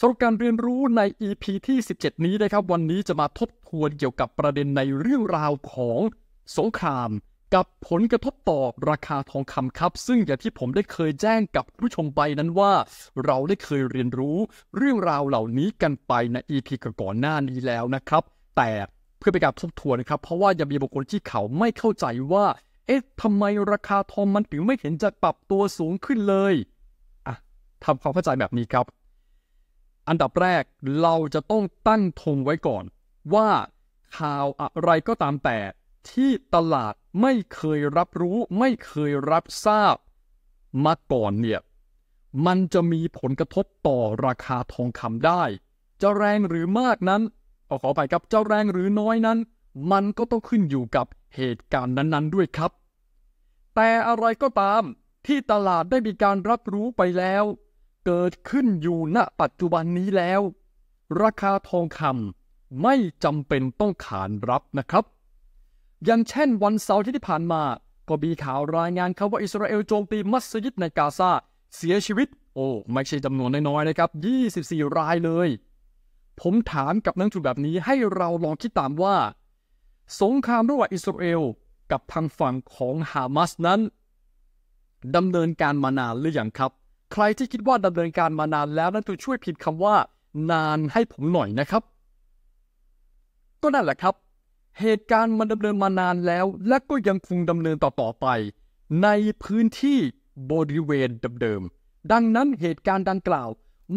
สำหรับการเรียนรู้ใน EP ที่17 นี้นะครับ วันนี้จะมาทบทวนเกี่ยวกับประเด็นในเรื่องราวของสงคราม กับผลกระทบต่อราคาทองคำครับ ซึ่งอย่างที่ผมได้เคยแจ้งกับผู้ชมไปนั้นว่า เราได้เคยเรียนรู้เรื่องราวเหล่านี้กันไปใน EP ก่อนหน้านี้แล้วนะครับ แต่เพื่อเป็นการทบทวนนะครับ เพราะว่ายังมีบางคนที่เขาไม่เข้าใจว่าเอ๊ะทำไมราคาทองมันถึงไม่เห็นจะปรับตัวสูงขึ้นเลยอ่ะทำความเข้าใจแบบนี้ครับอันดับแรกเราจะต้องตั้งธงไว้ก่อน ว่าข่าวอะไรก็ตาม แต่ ที่ตลาดไม่เคยรับรู้ ไม่เคยรับทราบ มา ก่อนเนี่ย มันจะมีผลกระทบต่อราคาทองคำได้จะแรงหรือมากนั้นเอาขอไปครับจะแรงหรือน้อยนั้น มันก็ต้องขึ้นอยู่กับเหตุการณ์นั้นๆ ด้วยครับ แต่อะไรก็ตามที่ตลาดได้มีการรับรู้ไปแล้วเกิดขึ้นอยู่ณปัจจุบันนี้แล้ว ราคาทองคำไม่จำเป็นต้องขานรับนะครับ อย่างเช่นวันเสาร์ที่ผ่านมา ก็มีข่าวรายงานครับว่าอิสราเอลโจมตี มัสยิดในกาซาเสียชีวิต โอ้ ไม่ใช่จำนวนน้อยๆ นะครับ 24 รายเลย ผมถามกับนักทุดแบบนี้ให้เราลองคิดตามว่า สงครามระหว่างอิสราเอล กับทางฝั่งของฮามาสนั้นดำเนินการมานานหรืออยังครับใครที่คิดว่าดำเนินการมานานแล้วนั้นตัวช่วยผิดคํคำว่า นานให้ผมหน่อยนะครับก็นั่นแหละครับ เหตุการณ์มันดำเนินมานานแล้ว และก็ยังคงดำเนินต่ออไป ในพื้นที่บริเวณเดิมๆดังนั้นเหตุการณ์ดังกล่าว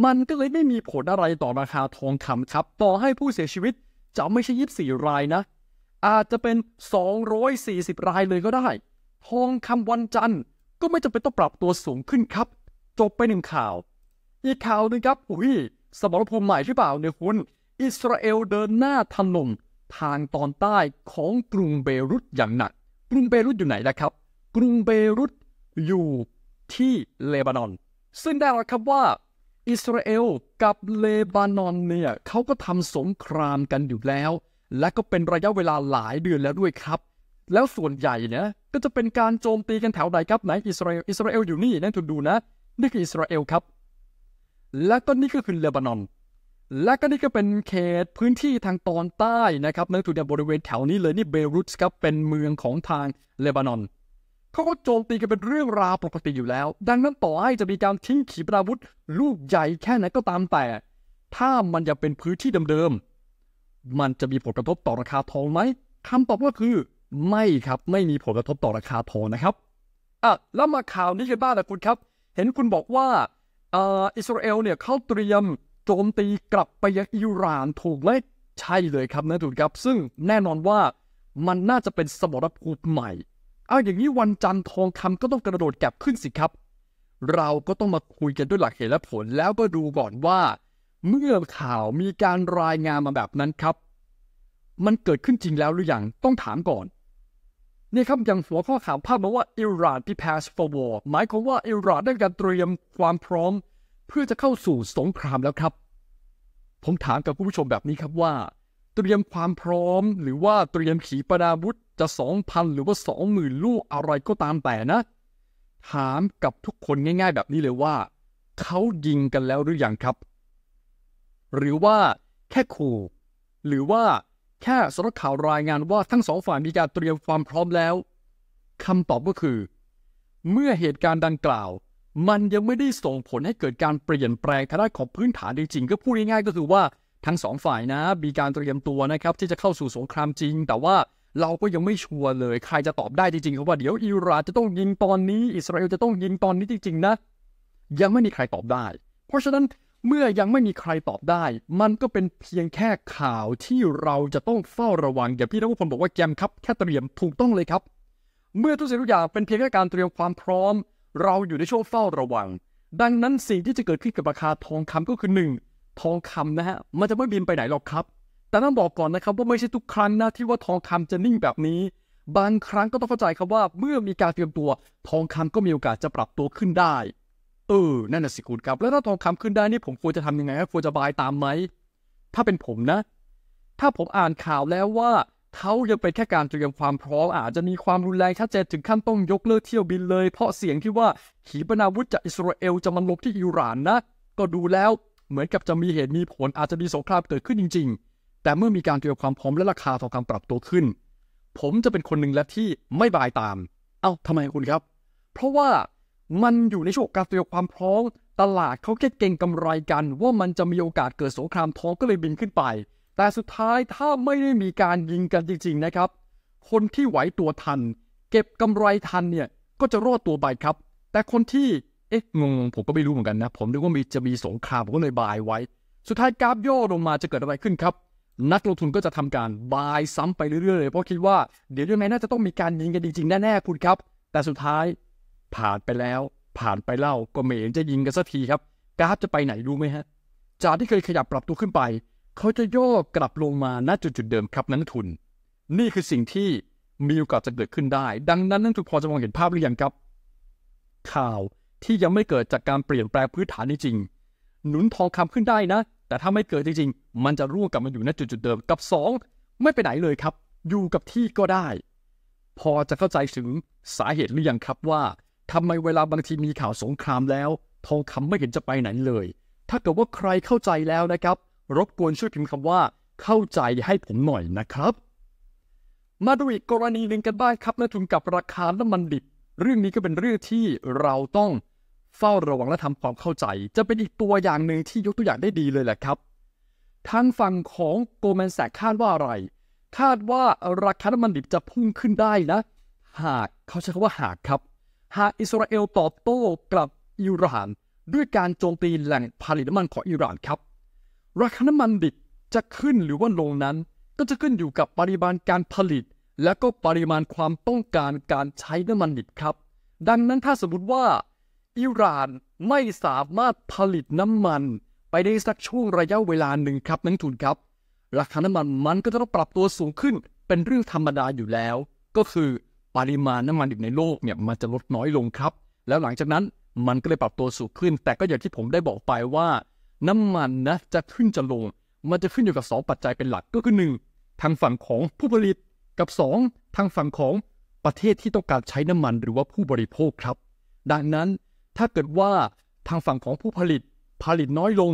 มันก็เลยไม่มีผลอะไรต่อราคาทองคำครับ ต่อให้ผู้เสียชีวิตจะไม่ใช่ยีสบี่รายนะ อาจจะเป็น 240 รายเลยก็ได้ทองคำวันจันทร์ก็ไม่จำเป็นต้องปรับตัวสูงขึ้นครับจบไปหนึ่งข่าว อีกข่าวนึงครับ อุ้ย สมรภูมิใหม่ใช่เปล่าเนี่ยคุณ อิสราเอลเดินหน้าถนุนทางตอนใต้ของกรุงเบรุตอย่างหนัก กรุงเบรุตอยู่ไหนนะครับ กรุงเบรุตอยู่ที่เลบานอนซึ่งได้รับครับว่าอิสราเอลกับเลบานอนเนี่ยเขาก็ทำสงครามกันอยู่แล้ว และก็เป็นระยะเวลาหลายเดือนแล้วด้วยครับ แล้วส่วนใหญ่เนี่ยก็จะเป็นการโจมตีกันแถวใดครับไหนอิสราเอลอิสราเอลอยู่นี่นั่นถุดดูนะนี่คืออิสราเอลครับ และก็นี่ก็คือเลบานอน และก็นี่ก็เป็นเขตพื้นที่ทางตอนใต้นะครับนั่นคือในบริเวณแถวนี้เลยนี่เบรุตครับเป็นเมืองของทางเลบานอน เขาก็โจมตีกันเป็นเรื่องราวปกติอยู่แล้ว ดังนั้นต่อให้จะมีการทิ้งขีปนาวุธลูกใหญ่แค่ไหนก็ตามแต่ ถ้ามันยังเป็นพื้นที่เดิมๆมันจะมีผลกระทบต่อราคาทองไหมคำตอบก็คือ ไม่ครับไม่มีผลกระทบต่อราคาทองนะครับอ่ะแล้วมาข่าวนี้กันบ้างนะคุณครับเห็นคุณบอกว่าอิสราเอลเนี่ยเข้าเตรียมโจมตีกลับไปยังอิหร่านถูกไหมใช่เลยครับ นะถูกครับ ซึ่งแน่นอนว่ามันน่าจะเป็นสมรภูมิใหม่เอาอย่างนี้วันจันทร์ทองคำก็ต้องกระโดดแกับขึ้นสิครับ เราก็ต้องมาคุยกันด้วยหลักเหตุและผลแล้วก็ดูก่อนว่า เมื่อข่าวมีการรายงานมาแบบนั้นครับ มันเกิดขึ้นจริงแล้วหรือยังต้องถามก่อนนี่ครับอย่างหัวข้อข่าวภาพมาว่าอิหร่าน prepares for war หมายความว่าอิหร่านได้การเตรียมความพร้อม เพื่อจะเข้าสู่สงครามแล้วครับผมถามกับผู้ชมแบบนี้ครับว่าเตรียมความพร้อม หรือว่าเตรียมขีปนาวุธจะสองพันหรือว่าสองหมื่นลูกอะไรก็ตามแต่นะ ถามกับทุกคนง่าย ๆ แบบนี้เลยว่า เขายิงกันแล้วหรือยังครับ หรือว่าแค่ขู่หรือว่าแค่สำนักข่าวรายงานว่าทั้งสองฝ่ายมีการเตรียมความพร้อมแล้วคำตอบก็คือ เมื่อเหตุการณ์ดังกล่าว มันยังไม่ได้ส่งผลให้เกิดการเปลี่ยนแปลงทางด้านของพื้นฐานจริงก็พูดง่ายๆ ก็คือว่าทั้งสองฝ่ายนะ มีการเตรียมตัวนะครับที่จะเข้าสู่สงครามจริง แต่ว่าเราก็ยังไม่ชัวร์เลยใครจะตอบได้จริงๆครับว่าเดี๋ยวอิหร่านจะต้องยิงตอนนี้ อิสราเอลจะต้องยิงตอนนี้จริง ๆ นะ ยังไม่มีใครตอบได้ เพราะฉะนั้นเมื่อยังไม่มีใครตอบได้ มันก็เป็นเพียงแค่ข่าวที่เราจะต้องเฝ้าระวัง อย่างพี่นวพลบอกว่าแกมครับแค่เตรียมถูกต้องเลยครับ เมื่อทุกสิ่งทุกอย่างเป็นเพียงแค่การเตรียมความพร้อม เราอยู่ในช่วงเฝ้าระวัง ดังนั้นสิ่งที่จะเกิดขึ้นกับราคาทองคำก็คือหนึ่งทองคำนะฮะมันจะไม่บินไปไหนหรอกครับ แต่ต้องบอกก่อนนะครับว่าไม่ใช่ทุกครั้งนะที่ว่าทองคำจะนิ่งแบบนี้ บางครั้งก็ต้องเข้าใจครับว่าเมื่อมีการเตรียมตัวทองคำก็มีโอกาสจะปรับตัวขึ้นได้เออ นั่นน่ะสิคุณครับแล้วถ้าทองคำขึ้นได้นี่ผมควรจะทำยังไงครับ ควรจะบายตามไหม ถ้าเป็นผมนะ ถ้าผมอ่านข่าวแล้วว่าเขายังเป็นแค่การเตรียมความพร้อมอาจจะมีความรุนแรงชัดเจนถึงขั้นต้องยกเลิกเที่ยวบินเลยเพราะเสียงที่ว่าขีปนาวุธจากอิสราเอลจะมันลบที่อิหร่านนะ ก็ดูแล้วเหมือนกับจะมีเหตุมีผลอาจจะมีสงครามเกิดขึ้นจริงๆ แต่เมื่อมีการเตรียมความพร้อมและราคาทองคำปรับตัวขึ้น ผมจะเป็นคนหนึ่งและที่ไม่บายตาม เอา้าทำไมคุณครับ เพราะว่ามันอยู่ในช่วงการเตรียมความพร้อมตลาดเขาแค่เก่งกำไรกัน ว่ามันจะมีโอกาสเกิดสงครามท้องก็เลยบินขึ้นไป แต่สุดท้ายถ้าไม่ได้มีการยิงกันจริง ๆนะครับ คนที่ไหวตัวทัน เก็บกำไรทันเนี่ย ก็จะรอดตัวไปครับ แต่คนที่เอ๊ะงงผมก็ไม่รู้เหมือนกันนะ ผมนึกว่ามีจะมีสงครามผมก็เลยบายไว้ สุดท้ายกราฟย่อลงมาจะเกิดอะไรขึ้นครับนักลงทุนก็จะทำการบายซ้ำไปเรื่อยๆเลยเพราะคิดว่าเดี๋ยวยังไงน่าจะต้องมีการยิงกันจริงๆแน่ๆคุณครับ แต่สุดท้ายผ่านไปแล้ว ผ่านไปเล่าก็หมืเห็นจะยิงกันสักทีครับกราฟจะไปไหนรู้ไหมฮะ จากที่เคยขยับปรับตัวขึ้นไป เขาจะย่อกลับลงมาณจุดจุดเดิมครับนันทุน นี่คือสิ่งที่มีโอกาสจะเกิดขึ้นได้ ดังนั้น นักทุนพอจะมองเห็นภาพหรือยังครับ ข่าวที่ยังไม่เกิดจากการเปลี่ยนแปลงพื้นฐานจริง หนุนทองคำขึ้นได้นะ แต่ถ้าไม่เกิดจริงๆมันจะร่วงกลับมาอยู่ณจุดจุดเดิม กับ 2 ไม่ไปไหนเลยครับ อยู่กับที่ก็ได้ พอจะเข้าใจถึงสาเหตุหรือยังครับว่าทำไมเวลาบางทีมีข่าวสงครามแล้วทองคำไม่เห็นจะไปไหนเลย ถ้าเกิดว่าใครเข้าใจแล้วนะครับ รบกวนช่วยพิมพ์คำว่า เข้าใจให้ผมหน่อยนะครับ มาดูอีกกรณีหนึ่งกันบ้างครับนะทุนกับราคาน้ำมันดิบ เรื่องนี้ก็เป็นเรื่องที่เราต้องเฝ้าระวังและทำความเข้าใจ จะเป็นอีกตัวอย่างหนึ่งที่ยกตัวอย่างได้ดีเลยแหละครับ ทางฝั่งของโกลแมนแสกคาดว่าอะไร คาดว่าราคาน้ำมันดิบจะพุ่งขึ้นได้นะ หากเขาใช้คำว่าหากครับหากอิสราเอลตอบโต้กลับอิหร่านด้วยการโจมตีแหล่งผลิตน้ำมันของอิหร่านครับ ราคาน้ำมันดิบจะขึ้นหรือว่าลงนั้นก็จะขึ้นอยู่กับปริมาณการผลิต และก็ปริมาณความต้องการการใช้น้ำมันดิบครับ ดังนั้นถ้าสมมติว่า อิหร่านไม่สามารถผลิตน้ำมันไปได้สักช่วงระยะเวลาหนึ่งครับนักทุนครับราคาน้ำมันมันก็จะต้องปรับตัวสูงขึ้นเป็นเรื่องธรรมดาอยู่แล้ว ก็คือปริมาณน้ำมันดิบในโลกเนี่ยมันจะลดน้อยลงครับ แล้วหลังจากนั้นมันก็เลยปรับตัวสูงขึ้น แต่ก็อย่างที่ผมได้บอกไปว่า น้ำมันนะจะขึ้นจะลง มันจะขึ้นอยู่กับ2ปัจจัยเป็นหลักก็คือ 1 ทางฝั่งของผู้ผลิตกับ 2 ทางฝั่งของประเทศที่ต้องการใช้น้ำมันหรือว่าผู้บริโภคครับ ดังนั้นถ้าเกิดว่าทางฝั่งของผู้ผลิต ผลิตน้อยลง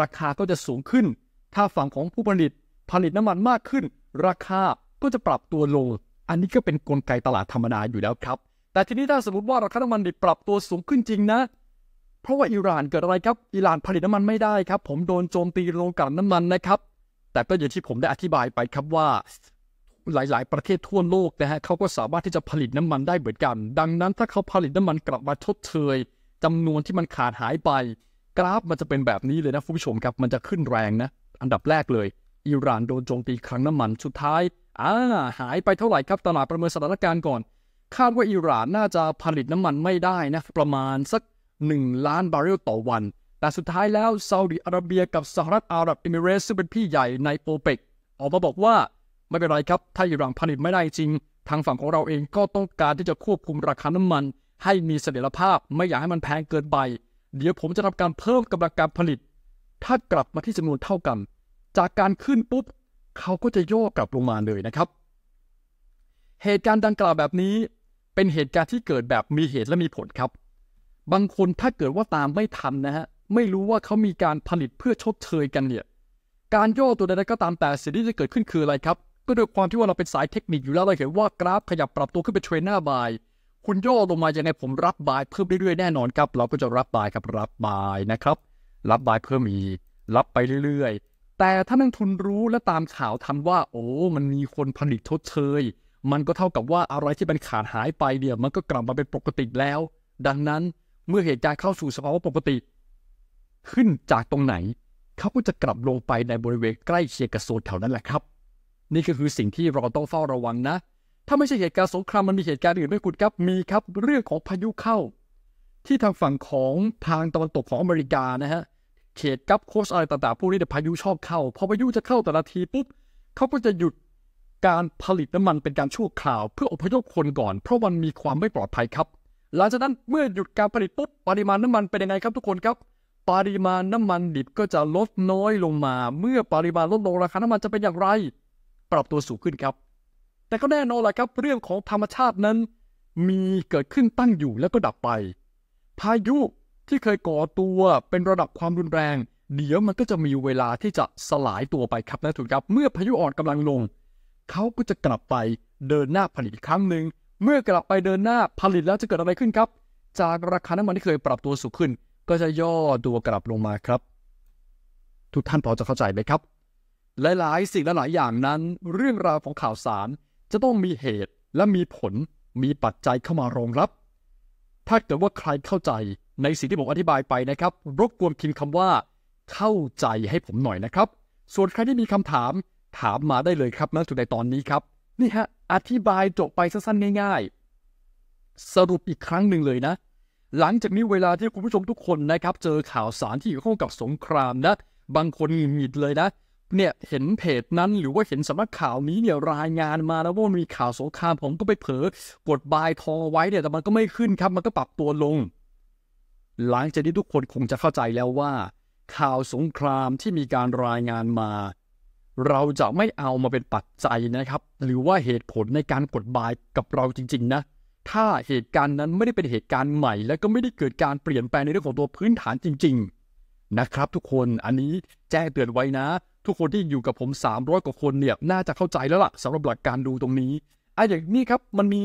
ราคาก็จะสูงขึ้น ถ้าฝั่งของผู้ผลิต ผลิตน้ำมันมากขึ้น ราคาก็จะปรับตัวลงอันนี้ก็เป็นนกลไกตลาดธรรมดาอยู่แล้วครับ แต่ทีนี้ถ้าสมมติว่าราคาน้ำมันดิบปรับตัวสูงขึ้นจริงนะเพราะว่าอิหร่านเกิดอะไรครับอิหร่านผลิตน้ำมันไม่ได้ครับ ผมโดนโจมตีโรงกลั่นน้ำมันนะครับแต่ก็อย่างที่ผมได้อธิบายไปครับว่า หลาย ๆ ประเทศทั่วโลกนะฮะเขาก็สามารถที่จะผลิตน้ำมันได้เหมือนกัน ดังนั้นถ้าเขาผลิตน้ำมันกลับมาทดเชยจำนวนที่มันขาดหายไปกราฟมันจะเป็นแบบนี้เลยนะผู้ชมครับมันจะขึ้นแรงนะอันดับแรกเลยอิหร่านโดนโจมตีครั้งน้ำมันสุดท้ายอ่าหายไปเท่าไหร่ครับตลาดประเมินสถานการณ์ก่อน คาดว่าอิหร่านน่าจะผลิตน้ำมันไม่ได้นะ ประมาณสัก 1 ล้านบาร์เรลต่อวัน แต่สุดท้ายแล้ว ซาอุดิอาระเบียกับสหรัฐอาหรับเอมิเรสซึ่งเป็นพี่ใหญ่ในโปเปกออกมาบอกว่าไม่เป็นไรครับ ถ้าอิหร่านผลิตไม่ได้จริง ทางฝั่งของเราเองก็ต้องการที่จะควบคุมราคาน้ำมัน ให้มีเสถียรภาพไม่อยากให้มันแพงเกินไป เดี๋ยวผมจะทำการเพิ่มกำลังการผลิต ถ้ากลับมาที่จำนวนเท่ากันจากการขึ้นปุ๊บเขาก็จะโยกกลับลงมาเลยนะครับ เหตุการณ์ดังกล่าวแบบนี้เป็นเหตุการณ์ที่เกิดแบบมีเหตุและมีผลครับ บางคนถ้าเกิดว่าตามไม่ทันนะฮะ ไม่รู้ว่าเขามีการผลิตเพื่อชดเชยกันเนี่ย การย่อตัวใดๆก็ตามแต่สิ่งที่จะเกิดขึ้นคืออะไรครับก็โดยความที่ว่าเราเป็นสายเทคนิคอยู่แล้วเราเห็นว่ากราฟขยับปรับตัวขึ้นเป็นเทรนหน้าบาย คุณย่อลงมาอย่างไงผมรับบายเพิ่มเรื่อยๆแน่นอนครับ เราก็จะรับบายครับรับบายนะครับ รับบายเพิ่มอีกรับไปเรื่อยแต่ถ้านักทุนรู้และตามข่าวทันว่า โอ้มันมีคนผลิตทดเชย มันก็เท่ากับว่าอะไรที่เป็นขาดหายไปเดี๋ยวมันก็กลับมาเป็นปกติแล้ว ดังนั้นเมื่อเหตุการณ์เข้าสู่สภาวะปกติ ขึ้นจากตรงไหนเขาก็จะกลับลงไปในบริเวณใกล้เชียงกับโซนแถวนั้นแหละครับ นี่ก็คือสิ่งที่เราต้องเฝ้าระวังนะ ถ้าไม่ใช่เหตุการณ์สงครามมันมีเหตุการณ์อื่นไหมคุณครับมีครับ เรื่องของพายุเข้า ที่ทางฝั่งของทางตะวันตกของอเมริกานะฮะเขตกับโคชอะไรต่างๆพวกนี้แต่พายุชอบเข้าพอพายุจะเข้าแต่ละทีปุ๊บเขาก็จะหยุดการผลิตน้ำมันเป็นการชั่วคราว เพื่ออพยพคนก่อน เพราะมันมีความไม่ปลอดภัยครับ หลังจากนั้นเมื่อหยุดการผลิต ปุ๊บปริมาณน้ำมันเป็นยังไงครับ ทุกคนครับ ปริมาณน้ำมันดิบก็จะลดน้อยลงมา เมื่อปริมาณลดลงราคาน้ำมันจะเป็นอย่างไร ปรับตัวสูงขึ้นครับ แต่ก็แน่นอนแหละครับ เรื่องของธรรมชาตินั้นมีเกิดขึ้นตั้งอยู่แล้วก็ดับไป พายุที่เคยก่อตัวเป็นระดับความรุนแรง เดี๋ยวมันก็จะมีเวลาที่จะสลายตัวไปครับนะทุกครับเมื่อพายุอ่อนกำลังลง เขาก็จะกลับไปเดินหน้าผลิตอีกครั้งหนึ่งเมื่อกลับไปเดินหน้าผลิตแล้วจะเกิดอะไรขึ้นครับ จากราคาน้ำมันที่เคยปรับตัวสูงขึ้น ก็จะย่อตัวกลับลงมาครับ ทุกท่านพอจะเข้าใจไหมครับ หลายๆ สิ่งหลายอย่างนั้น เรื่องราวของข่าวสารจะต้องมีเหตุและมีผลมีปัจจัยเข้ามารองรับ ถ้าเกิดว่าใครเข้าใจในสิ่งที่ผมอธิบายไปนะครับ รบกวนพิมพ์คำว่า เข้าใจให้ผมหน่อยนะครับ ส่วนใครที่มีคำถามถามมาได้เลยครับณจุดในตอนนี้ครับ นี่ฮะ อธิบายจบไปสั้นๆง่ายๆ สรุปอีกครั้งหนึ่งเลยนะ หลังจากนี้เวลาที่คุณผู้ชมทุกคนนะครับเจอข่าวสารที่เกี่ยวข้องกับสงครามนะ บางคนหงิดเลยนะ เนี่ย เห็นเพจนั้นหรือว่าเห็นสำนักข่าวนี้เนี่ยรายงานมาแล้วว่ามีข่าวสงครามผมก็ไปเผลอกดบายทองไว้เนี่ย แต่มันก็ไม่ขึ้นครับ มันก็ปรับตัวลงหลังจากนี้ทุกคนคงจะเข้าใจแล้วว่า ข่าวสงครามที่มีการรายงานมา เราจะไม่เอามาเป็นปัจจัยนะครับ หรือว่าเหตุผลในการกดบายกับเราจริงๆนะถ้าเหตุการณ์นั้นไม่ได้เป็นเหตุการณ์ใหม่ และก็ไม่ได้เกิดการเปลี่ยนแปลงในเรื่องของตัวพื้นฐานจริงๆ นะครับ ทุกคนอันนี้แจ้งเตือนไว้นะ ทุกคนที่อยู่กับผม 300 กว่าคนเนี่ยน่าจะเข้าใจแล้วล่ะสำหรับหลักการดูตรงนี้อ่ะอย่างนี้ครับมันมี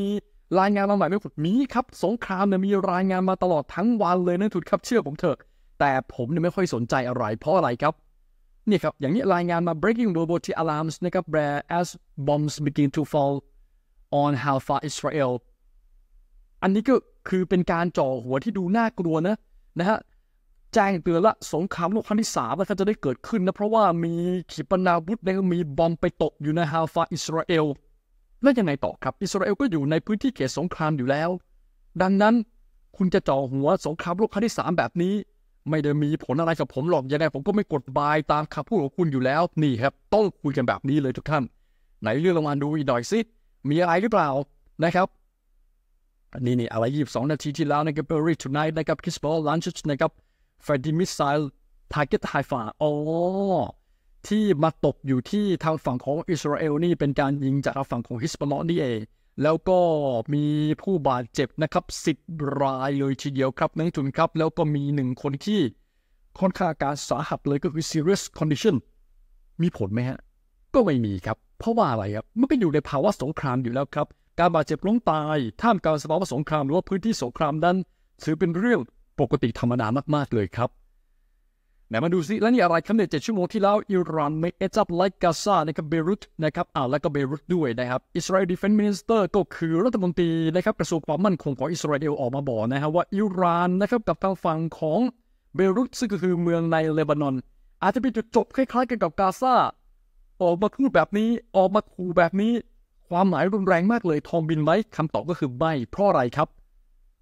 รายงานมาใหม่ไม่ผุดมีครับ สงครามเนี่ยมีรายงานมาตลอดทั้งวันเลยนะทุกครับเชื่อผมเถอะ แต่ผมเนี่ยไม่ค่อยสนใจอะไรเพราะอะไรครับนี่ครับ อย่างนี้รายงานมา breaking r o b o t alarms นะครับ where as bombs begin to fall on Halfa Israel อันนี้ก็คือเป็นการจ่อหัวที่ดูน่ากลัวนะนะฮะ แจ้งเตือนละ สงครามโลกครั้งที่สามแล้วจะได้เกิดขึ้นนะ เพราะว่ามีขีปนาวุธนะมีบอมไปตกอยู่ในฮาฟาอิสราเอลแล้วยังไงต่อครับ อิสราเอลก็อยู่ในพื้นที่เขตสงครามอยู่แล้ว ดังนั้นคุณจะจ่อหัวสงครามโลกครั้งที่ 3 แบบนี้ ไม่ได้มีผลอะไรกับผมหรอกยังไงผมก็ไม่กดบายตามคำพูดของคุณอยู่แล้ว นี่ครับต้องคุยกันแบบนี้เลยทุกท่านไหนเรื่องลงมาดูอีกหน่อยสิมีอะไรหรือเปล่านะครับ อันนี้นี่อะไรยี่สิบสองนาทีที่แล้วนะครับเบอร์รี่ทูไนท์นะครับคิสบอลลันช์นะครับเฟรดดี้มิสไซล์ทาร์เก็ตไฮฟ้าอ๋อที่มาตกอยู่ที่ทางฝั่งของอิสราเอลนี่เป็นการยิงจากทางฝั่งของฮิสบอลนี่เอง แล้วก็มีผู้บาดเจ็บนะครับสิบรายเลยทีเดียวครับนักทุนครับ แล้วก็มีหนึ่งคนที่ค่อนข้างการสาหัสเลยก็คือ serious condition มีผลไหมฮะก็ไม่มีครับ เพราะว่าอะไรครับมันเป็นอยู่ในภาวะสงครามอยู่แล้วครับการบาดเจ็บล้มตายท่ามกลางสภาวะสงครามหรือว่าพื้นที่สงครามนั้นถือเป็นเรื่องปกติธรรมดามาก ๆเลยครับไหนมาดูซิแล้วนี่อะไรครับเนี่ยเจ็ดชั่วโมงที่แล้ว อิหร่านไม่เอจับไลกาซานะครับเบรุตนะครับอ่าแล้วก็เบรุตด้วยนะครับ อิสราเอลดิฟเอนมินิสเตอร์ก็คือรัฐมนตรีนะครับ กระทรวงความมั่นคงของอิสราเอลออกมาบอกนะครับว่าอิหร่านนะครับ กับทางฝั่งของเบรุตซึ่งก็คือเมืองในเลบานอน อาจจะเป็นจุดจบคล้ายๆ กันกับกาซาออกมาพูดแบบนี้ออกมาขู่แบบนี้ ความหมายรุนแรงมากเลย ทอมบินไหมคำตอบก็คือไม่เพราะอะไรครับ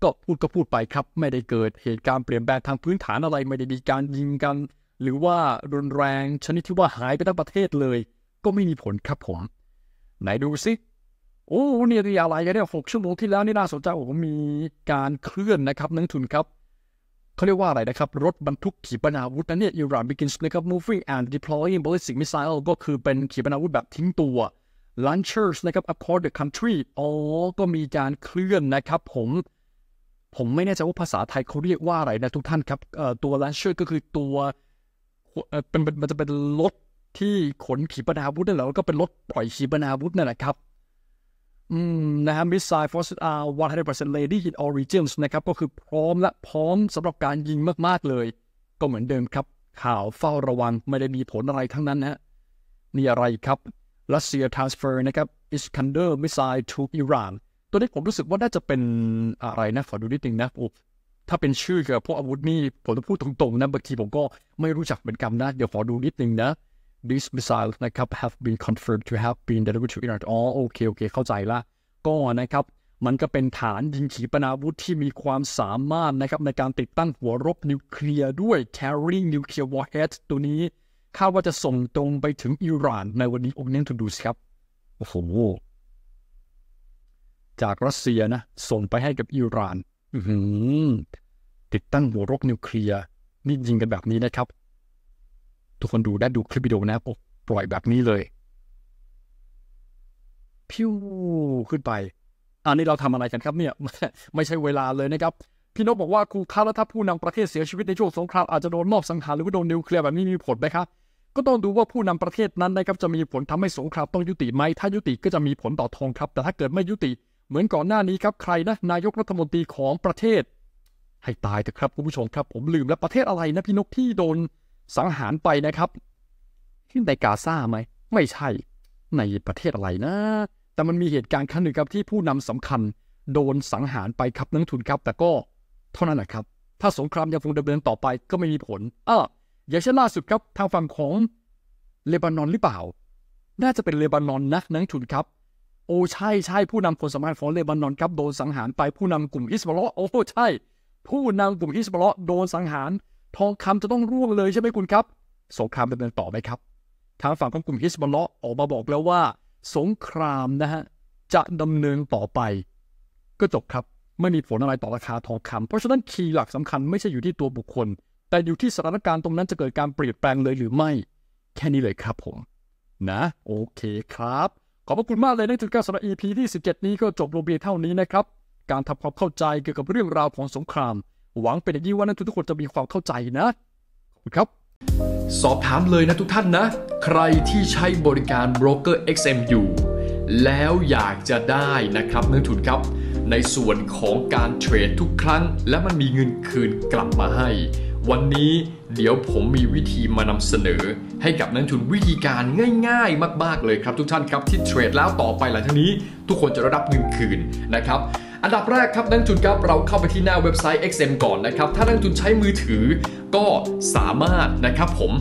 ก็พูดก็พูดไปครับไม่ได้เกิดเหตุการณ์เปลี่ยนแปลงทางพื้นฐานอะไรไม่ได้มีการยิงกัน หรือว่ารุนแรงชนิดที่ว่าหายไปทั้งประเทศเลยก็ไม่มีผลครับผม ไหนดูซิโอ้เนี่ยที่อะไรกันเนี่ยหกชั่วโมงที่แล้วนี่น่าสนใจโอ้มีการเคลื่อนนะครับนักทุนครับ เขาเรียกว่าอะไรนะครับ รถบรรทุกขีปนาวุธนั่นเนี่ยอิหร่านิกินส์นะครับ moving and deploying ballistic missile ก็คือเป็นขีปนาวุธแบบทิ้งตัว launchers นะครับ across the country อ๋อก็มีการเคลื่อนนะครับผมผมไม่แน่ใจว่าภาษาไทยเขาเรียกว่าอะไรนะทุกท่านครับตัวลันเชอร์ก็คือตัวเป็นมันจะเป็นรถที่ขนขีปนาวุธนั่นแหละแล้วก็เป็นรถปล่อยขีปนาวุธนั่นแหละครับอืมนะฮะมิสไซล์ฟอสซิอาร์วันเปอร์เซ็นต์เลดี้อินออริจินส์นะครับก็คือพร้อมและพร้อมสำหรับการยิงมากๆเลย ก็เหมือนเดิมครับ ข่าวเฝ้าระวังไม่ได้มีผลอะไรทั้งนั้นนะนี่อะไรครับรัสเซียทรานสเฟอร์นะครับอิสคันเดอร์มิสไซล์ทูอิหร่านตัวนี้ผมรู้สึกว่าน่าจะเป็นอะไรนะ ขอดูนิดนึงนะ ถ้าเป็นชื่อเกี่ยวกับพวกอาวุธนี่ผมจะพูดตรงๆนะบางทีผมก็ไม่รู้จักเหมือนกันนะ เดี๋ยวขอดูนิดนึงนะ These missiles นะครับ have been confirmed to have been delivered to Iran อ๋อโอเคโอเคเข้าใจละ ก็นะครับ มันก็เป็นฐานยิงขีปนาวุธที่มีความสามารถนะครับในการติดตั้งหัวรบนิวเคลียร์ด้วย carrying nuclear warhead ตัวนี้คาดว่าจะส่งตรงไปถึงอิหร่านในวันนี้องค์เน้นทุนดูสิครับโอ้โหจากรัสเซียนะ ส่งไปให้กับอิหร่านติดตั้งหัวรบนิวเคลียร์ นี่ยิงกันแบบนี้นะครับ ทุกคนดูได้ดูคลิปวิดีโอนะปล่อยแบบนี้เลย พิ้วขึ้นไป อันนี้เราทำอะไรกันครับเนี่ย ไม่ใช่เวลาเลยนะครับ พี่นกบอกว่าครูคาและถ้าผู้นำประเทศเสียชีวิต ในช่วงสงครามอาจจะโดน มอบสังหารหรือว่าโดนนิวเคลียร์แบบนี้มีผลไหมครับก็ต้องดูว่าผู้นำประเทศนั้นนะครับจะมีผลทำให้สงครามต้องยุติไหมถ้ายุติก็จะมีผลต่อทองครับ แต่ถ้าเกิดไม่ยุติเหมือนก่อนหน้านี้ครับใครนะนายกรัฐมนตรีของประเทศ ให้ตายเถอะครับคุณผู้ชมครับ ผมลืมแล้วประเทศอะไรนะพี่นกที่โดนสังหารไปนะครับึ้นในกาซาไหม ไม่ใช่ ในประเทศอะไรนะ แต่มันมีเหตุการณ์ครั้งหนึ่งครับที่ผู้นำสำคัญ โดนสังหารไปครับนักทุนครับ แต่ก็เท่านั้นแหละครับถ้าสงครามยังคงดำเนินต่อไปก็ไม่มีผลอ่ะอย่างเช่นล่าสุดครับทางฝั่งของเลบานอนหรือเปล่า น่าจะเป็นเลบานอนนะนักทุนครับโอ้ใช่ใช่ผู้นำคนสำคัญของเลบานอนครับโดนสังหารไปผู้นำกลุ่มอิสบาลโอ้ใช่ผู้นำกลุ่มอิสบาลโดนสังหารทองคำจะต้องร่วงเลยใช่ไหมคุณครับ สงครามดำเนินต่อไหมครับ ทางฝั่งของกลุ่มฮิสบอลออกมาบอกแล้วว่าสงครามนะฮะจะดำเนินต่อไป ก็จบครับไม่มีผลอะไรต่อราคาทองคำ เพราะฉะนั้นคีย์หลักสำคัญไม่ใช่อยู่ที่ตัวบุคคล แต่อยู่ที่สถานการณ์ตรงนั้นจะเกิดการเปลี่ยนแปลงเลยหรือไม่ แค่นี้เลยครับผมนะ โอเคครับขอบพระคุณมากเลยนะทุนก้าสำหรับ EP ที่17 นี้ก็จบลงเพียงเท่านี้นะครับ การทำความเข้าใจเกี่ยวกับเรื่องราวของสงคราม หวังเป็นอย่างยิ่งว่านักทุนทุกคนจะมีความเข้าใจนะ ครับ สอบถามเลยนะทุกท่านนะ ใครที่ใช้บริการ Broker XM อยู่ แล้วอยากจะได้นะครับนักทุนครับ ในส่วนของการเทรดทุกครั้งและมันมีเงินคืนกลับมาให้วันนี้เดี๋ยวผมมีวิธีมานำเสนอให้กับนักทุนวิธีการง่ายๆ มากๆเลยครับทุกท่านครับ ที่เทรดแล้วต่อไปหลังจากนี้ทุกคนจะได้รับเงินคืนนะครับ อันดับแรกครับ นักทุนครับ เราเข้าไปที่หน้าเว็บไซต์ XM ก่อนนะครับ ถ้านักทุนใช้มือถือ ก็สามารถนะครับผม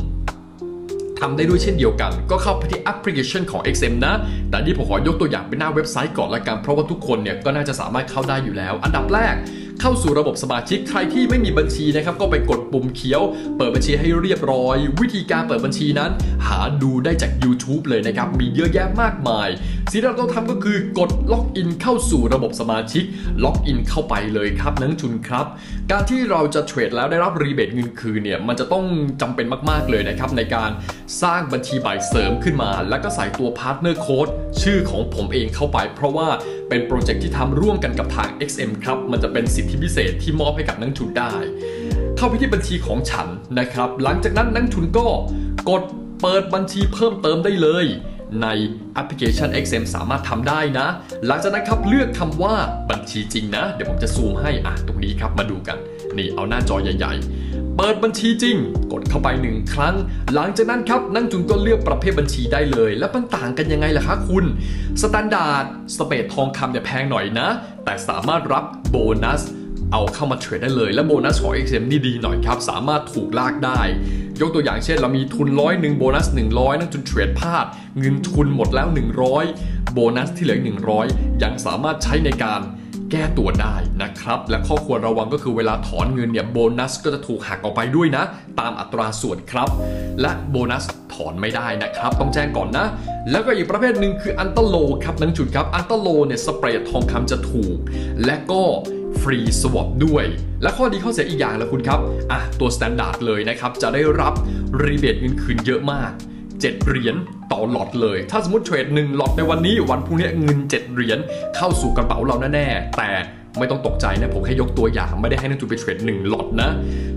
ทำได้ด้วยเช่นเดียวกัน ก็เข้าไปที่แอปพลิเคชันของ XM นะ แต่ที่ผมขอยกตัวอย่างเป็นหน้าเว็บไซต์ก่อนละกันเพราะว่าทุกคนเนี่ยก็น่าจะสามารถเข้าได้อยู่แล้ว อันดับแรกเข้าสู่ระบบสมาชิก ใครที่ไม่มีบัญชีนะครับก็ไปกดปุ่มเขียว เปิดบัญชีให้เรียบร้อย วิธีการเปิดบัญชีนั้น หาดูได้จาก YouTube เลยนะครับ มีเยอะแยะมากมายสิ่งที่เราต้องทำก็คือกดล็อกอินเข้าสู่ระบบสมาชิก ล็อกอินเข้าไปเลยครับนักทุนครับ การที่เราจะเทรดแล้วได้รับรีเบทเงินคืนเนี่ย มันจะต้องจำเป็นมากๆเลยนะครับ ในการสร้างบัญชีใบเสริมขึ้นมา แล้วก็ใส่ตัวพาร์ทเนอร์โค้ดชื่อของผมเองเข้าไป เพราะว่าเป็นโปรเจกต์ที่ทำร่วมกันกับทาง XM ครับ มันจะเป็นสิทธิพิเศษที่มอบให้กับนักทุนได้ เข้าไปที่บัญชีของฉันนะครับหลังจากนั้นนักทุนก็กดเปิดบัญชีเพิ่มเติมได้เลยในแอปพลิเคชัน XM สามารถทำได้นะ หลังจากนั้นครับ เลือกคำว่าบัญชีจริงนะ เดี๋ยวผมจะซูมให้อ่ะตรงนี้ครับมาดูกัน นี่เอาหน้าจอใหญ่ๆ เปิดบัญชีจริง กดเข้าไปหนึ่งครั้ง หลังจากนั้นครับ นั่งจุนก็เลือกประเภทบัญชีได้เลย แล้วมันต่างกันยังไงล่ะคะคุณสแตนดาร์ดสเปดทองคำเนี่ยแพงหน่อยนะ แต่สามารถรับโบนัสเอาเข้ามาเทรดได้เลย และโบนัสของ XM นี่ดีหน่อยครับสามารถถูกลากได้ ยกตัวอย่างเช่น เรามีทุนร้อยหนึ่งโบนัส100 นั่งจนเทรดพลาดเงินทุนหมดแล้ว 100 โบนัสที่เหลือ100 ยังสามารถใช้ในการแก้ตัวได้นะครับ และข้อควรระวังก็คือเวลาถอนเงินเนี่ยโบนัสก็จะถูกหักออกไปด้วยนะ ตามอัตราส่วนครับ และโบนัสถอนไม่ได้นะครับต้องแจ้งก่อนนะ แล้วก็อีกประเภทหนึ่งคืออันตโลครับนังจุดครับอันตโลเนี่ยสเปรดทองคำจะถูก และก็ฟรีสวอปด้วย และข้อดีข้อเสียอีกอย่างละคุณครับอ่ะตัวสแตนดาร์ดเลยนะครับ จะได้รับรีเบทเงินคืนเยอะมาก 7 เหรียญต่อหลอดเลย ถ้าสมมติเทรด1หลอดในวันนี้ วันพรุ่งนี้เงิน 7 เหรียญเข้าสู่กระเป๋าเราแน่แต่ไม่ต้องตกใจนะ ผมแค่ยกตัวอย่าง ไม่ได้ให้นักจูบไปเทรด1หลอดนะ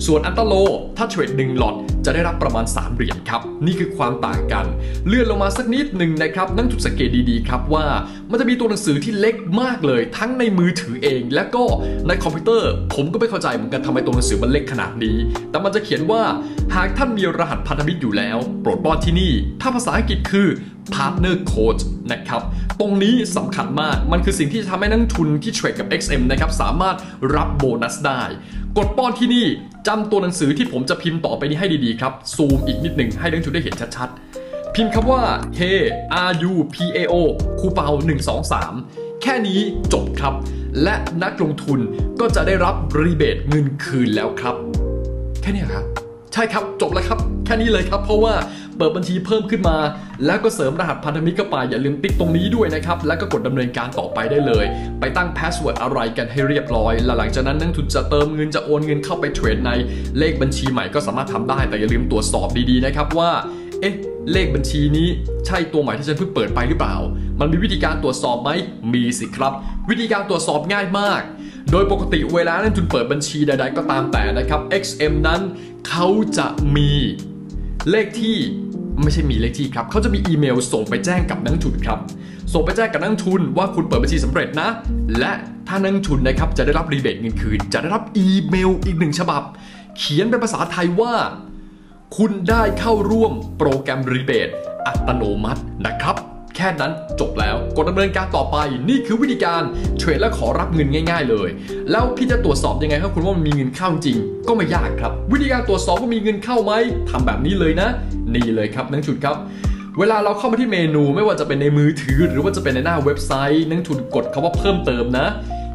ส่วนอันตโล ถ้าเทรด1หลอดจะได้รับประมาณ 3 เหรียญครับ นี่คือความต่างกันเลื่อนลงมาสักนิดหนึ่งนะครับ นักจุดสังเกตดีๆครับว่ามันจะมีตัวหนังสือที่เล็กมากเลยทั้งในมือถือเอง และก็ในคอมพิวเตอร์ ผมก็ไม่เข้าใจเหมือนกันทำไมตัวหนังสือมันเล็กขนาดนี้ แต่มันจะเขียนว่าหากท่านมีรหัสพันธมิตรอยู่แล้วโปรดป้อนที่นี่ ถ้าภาษาอังกฤษคือ Partner Code นะครับ ตรงนี้สำคัญมากมันคือสิ่งที่ทำให้นักทุนที่เทรดกับ XM นะครับ สามารถรับโบนัสได้ กดป้อนที่นี่จำตัวหนังสือที่ผมจะพิมพ์ต่อไปนี้ให้ดีๆครับ ซูมอีกนิดหนึ่งให้นักทุนได้เห็นชัดๆพิมพ์คำว่า K R U P A O คูเปา123 แค่นี้จบครับ และนักลงทุนก็จะได้รับรีเบทเงินคืนแล้วครับ แค่นี้ครับ ใช่ครับจบแล้วครับแค่นี้เลยครับ เพราะว่าเปิดบัญชีเพิ่มขึ้นมา แล้วก็เสริมรหัสพันธมิตรเข้าไป อย่าลืมติ๊กตรงนี้ด้วยนะครับ แล้วก็กดดำเนินการต่อไปได้เลย ไปตั้งพาสเวิร์ดอะไรกันให้เรียบร้อยแล้วหลังจากนั้นนักทุนจะเติมเงิน จะโอนเงินเข้าไปเทรดในเลขบัญชีใหม่ก็สามารถทำได้ แต่อย่าลืมตรวจสอบดีๆนะครับว่า เอ๊ะ เลขบัญชีนี้ใช่ตัวใหม่ที่ฉันเพิ่งเปิดไปหรือเปล่า มันมีวิธีการตรวจสอบไหมมีสิครับวิธีการตรวจสอบง่ายมาก โดยปกติเวลานักทุนเปิดบัญชีใดๆก็ตามแต่นะครับ XM นั้นเขาจะมีเลขที่ไม่ใช่มีเลขที่ครับ เขาจะมีอีเมลส่งไปแจ้งกับนักทุนครับ ส่งไปแจ้งกับนักทุนว่าคุณเปิดบัญชีสำเร็จนะ และถ้านักทุนนะครับจะได้รับรีเบทเงินคืน จะได้รับอีเมลอีกหนึ่งฉบับ เขียนเป็นภาษาไทยว่า คุณได้เข้าร่วมโปรแกรมรีเบทอัตโนมัตินะครับแค่นั้นจบแล้วกดดำเนินการต่อไป นี่คือวิธีการเทรดและขอรับเงินง่าย ๆเลย แล้วพี่จะตรวจสอบยังไง ครับ คุณว่ามันมีเงินเข้าจริง ก็ไม่ยากครับ วิธีการตรวจสอบว่ามีเงินเข้าไหมทำแบบนี้เลยนะ นี่เลยครับนังจุดครับ เวลาเราเข้ามาที่เมนูไม่ว่าจะเป็นในมือถือ หรือว่าจะเป็นในหน้าเว็บไซต์นังชุดกดคาว่าเพิ่มเติมนะ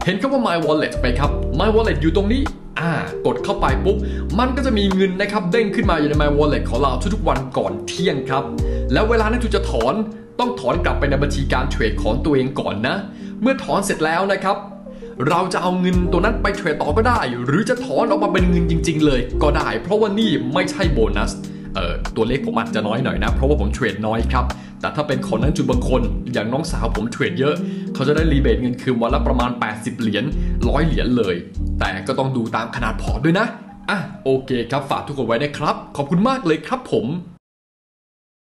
เห็นคาว่า my wallet ไปครับ my wallet อยู่ตรงนี้ อ่า กดเข้าไปปุ๊บมันก็จะมีเงินนะครับเด้งขึ้นมาอยู่ใน my wallet ของเราทุกๆวันก่อนเที่ยงครับ แล้วเวลานักจุดจะถอนต้องถอนกลับไปในบัญชีการเทรดของตัวเองก่อนนะ เมื่อถอนเสร็จแล้วนะครับ เราจะเอาเงินตัวนั้นไปเทรดต่อก็ได้ หรือจะถอนออกมาเป็นเงินจริงๆ เลย ก็ได้เพราะว่านี่ไม่ใช่โบนัส เอ่อตัวเลขผมอาจจะน้อยหน่อยนะ เพราะว่าผมเทรดน้อยครับแต่ถ้าเป็นคนนั้นจุดบางคนอย่างน้องสาวผมเทรดเยอะ เขาจะได้รีเบทเงินคืนวันละประมาณ 80 เหรียญร้อยเหรียญเลยแต่ก็ต้องดูตามขนาดพอร์ตด้วยนะอ่ะโอเคครับฝากทุกคนไว้นะครับขอบคุณมากเลยครับผม